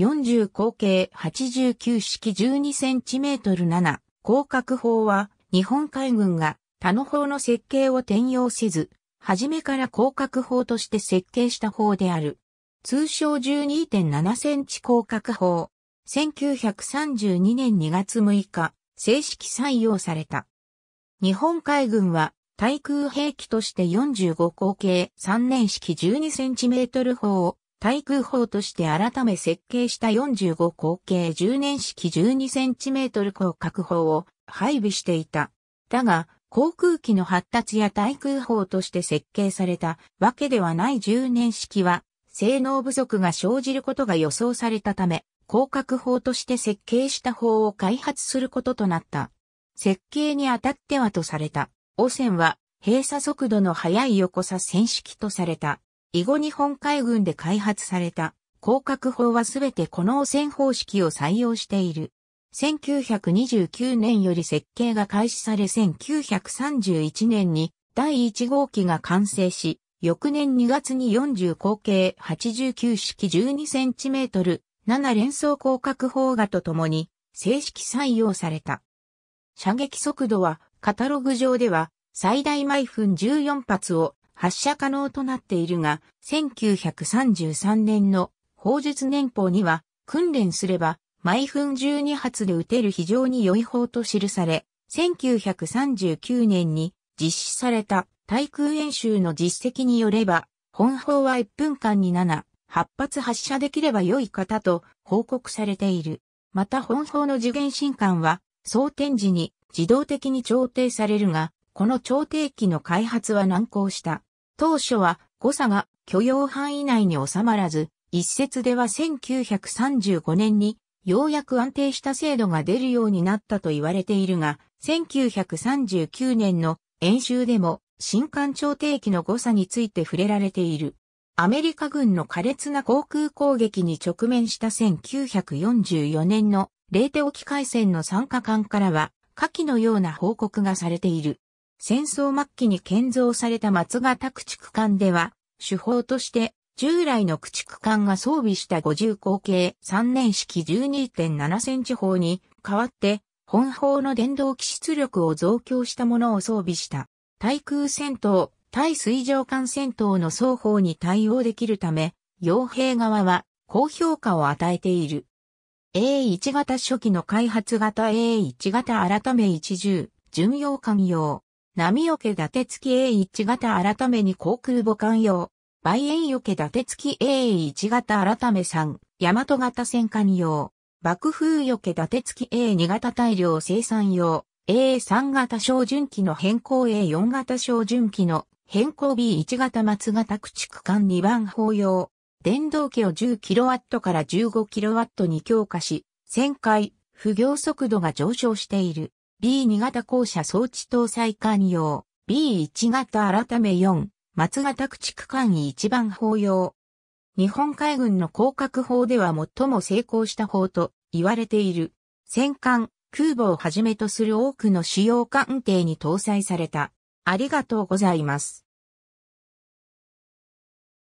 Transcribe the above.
40口径89式12センチメートル7。広角砲は日本海軍が他の砲の設計を転用せず、初めから広角砲として設計した砲である。通称12.7センチ広角砲。1932年2月6日、正式採用された。日本海軍は対空兵器として45口径3年式12センチメートル砲を対空砲として改め設計した45口径10年式 12cm 広角砲を配備していた。だが、航空機の発達や対空砲として設計されたわけではない10年式は、性能不足が生じることが予想されたため、広角砲として設計した砲を開発することとなった。設計にあたってはとされた、汚染は閉鎖速度の速い横差線式とされた。以後日本海軍で開発された広角砲はすべてこの汚染方式を採用している。1929年より設計が開始され1931年に第1号機が完成し、翌年2月に40口径89式12センチメートル7連装広角砲画とともに正式採用された。射撃速度はカタログ上では最大毎分14発を発射可能となっているが、1933年の砲術年報には、訓練すれば、毎分12発で撃てる非常に良い法と記され、1939年に実施された対空演習の実績によれば、本法は1分間に7、8発発射できれば良い方と報告されている。また本法の次元新刊は、装填時に自動的に調停されるが、この調停機の開発は難航した。当初は誤差が許容範囲内に収まらず、一説では1935年にようやく安定した制度が出るようになったと言われているが、1939年の演習でも新艦長定期の誤差について触れられている。アメリカ軍の苛烈な航空攻撃に直面した1944年のレーテ沖海戦の参加艦からは、下記のような報告がされている。戦争末期に建造された松型駆逐艦では、手法として従来の駆逐艦が装備した50口径3年式12.7センチ砲に代わって本砲の電動機出力を増強したものを装備した。対空戦闘、対水上艦戦闘の双方に対応できるため、傭兵側は高評価を与えている。A1 型初期の開発型 A1 型改め10、巡洋艦用。波よけ立て付き A1 型改めに航空母艦用、梅園よけ立て付き A1 型改め3、大和型戦艦用、爆風よけ立て付き A2 型大量生産用、A3 型照準機の変更 A4 型照準機の変更 B1 型松型駆逐艦2番砲用、電動機を 10kW から 15kW に強化し、旋回、不行速度が上昇している。B2 型校舎装置搭載艦用、B1 型改め4、松型駆逐艦一番砲用。日本海軍の広角砲では最も成功した砲と言われている。戦艦、空母をはじめとする多くの主要艦艇に搭載された。ありがとうございます。